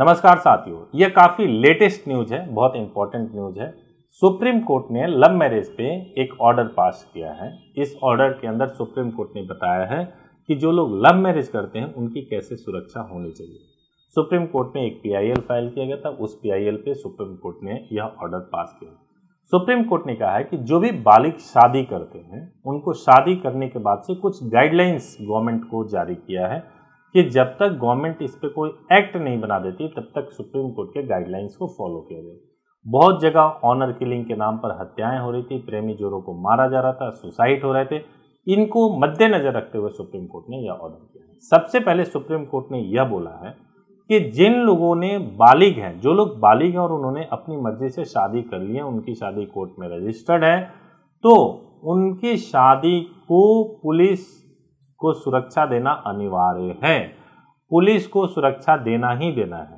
नमस्कार साथियों ये काफ़ी लेटेस्ट न्यूज है बहुत इंपॉर्टेंट न्यूज है सुप्रीम कोर्ट ने लव मैरिज पे एक ऑर्डर पास किया है इस ऑर्डर के अंदर सुप्रीम कोर्ट ने बताया है कि जो लोग लव मैरिज करते हैं उनकी कैसे सुरक्षा होनी चाहिए सुप्रीम कोर्ट में एक पीआईएल फाइल किया गया था उस पीआईएल पे सुप्रीम कोर्ट ने यह ऑर्डर पास किया सुप्रीम कोर्ट ने कहा है कि जो भी बालिक शादी करते हैं उनको शादी करने के बाद से कुछ गाइडलाइंस गवर्नमेंट को जारी किया है कि जब तक गवर्नमेंट इस पर कोई एक्ट नहीं बना देती तब तक सुप्रीम कोर्ट के गाइडलाइंस को फॉलो किया जाए बहुत जगह ऑनर किलिंग के नाम पर हत्याएं हो रही थी प्रेमी जोरों को मारा जा रहा था सुसाइड हो रहे थे इनको मद्देनजर रखते हुए सुप्रीम कोर्ट ने यह ऑर्डर किया है सबसे पहले सुप्रीम कोर्ट ने यह बोला है कि जिन लोगों ने बालिग हैं जो लोग बालिग हैं और उन्होंने अपनी मर्जी से शादी कर ली है उनकी शादी कोर्ट में रजिस्टर्ड है तो उनकी शादी को पुलिस को सुरक्षा देना अनिवार्य है पुलिस को सुरक्षा देना ही देना है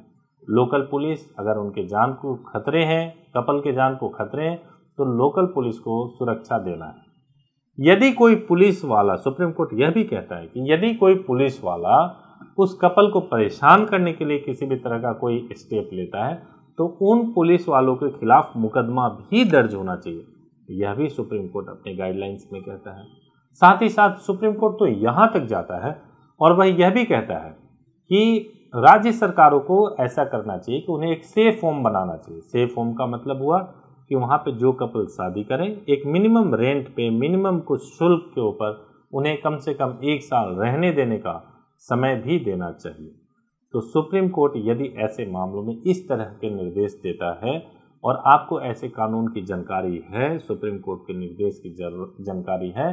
लोकल पुलिस अगर उनके जान को खतरे हैं कपल के जान को खतरे हैं तो लोकल पुलिस को सुरक्षा देना है यदि कोई पुलिस वाला सुप्रीम कोर्ट यह भी कहता है कि यदि कोई पुलिस वाला उस कपल को परेशान करने के लिए किसी भी तरह का कोई स्टेप लेता है तो उन पुलिस वालों के खिलाफ मुकदमा भी दर्ज होना चाहिए यह भी सुप्रीम कोर्ट अपने गाइडलाइंस में कहता है साथ ही साथ सुप्रीम कोर्ट तो यहाँ तक जाता है और वह यह भी कहता है कि राज्य सरकारों को ऐसा करना चाहिए कि उन्हें एक सेफ होम बनाना चाहिए सेफ होम का मतलब हुआ कि वहाँ पे जो कपल शादी करें एक मिनिमम रेंट पे मिनिमम कुछ शुल्क के ऊपर उन्हें कम से कम एक साल रहने देने का समय भी देना चाहिए तो सुप्रीम कोर्ट यदि ऐसे मामलों में इस तरह के निर्देश देता है और आपको ऐसे कानून की जानकारी है सुप्रीम कोर्ट के निर्देश की जानकारी है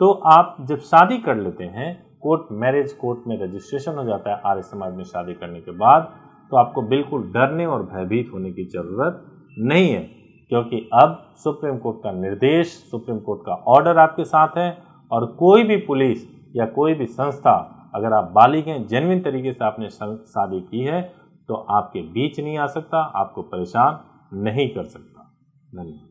तो आप जब शादी कर लेते हैं कोर्ट मैरिज कोर्ट में रजिस्ट्रेशन हो जाता है आर्य समाज में शादी करने के बाद तो आपको बिल्कुल डरने और भयभीत होने की ज़रूरत नहीं है क्योंकि अब सुप्रीम कोर्ट का निर्देश सुप्रीम कोर्ट का ऑर्डर आपके साथ है और कोई भी पुलिस या कोई भी संस्था अगर आप बालिग हैं जेनविन तरीके से आपने शादी की है तो आपके बीच नहीं आ सकता आपको परेशान नहीं कर सकता धन्यवाद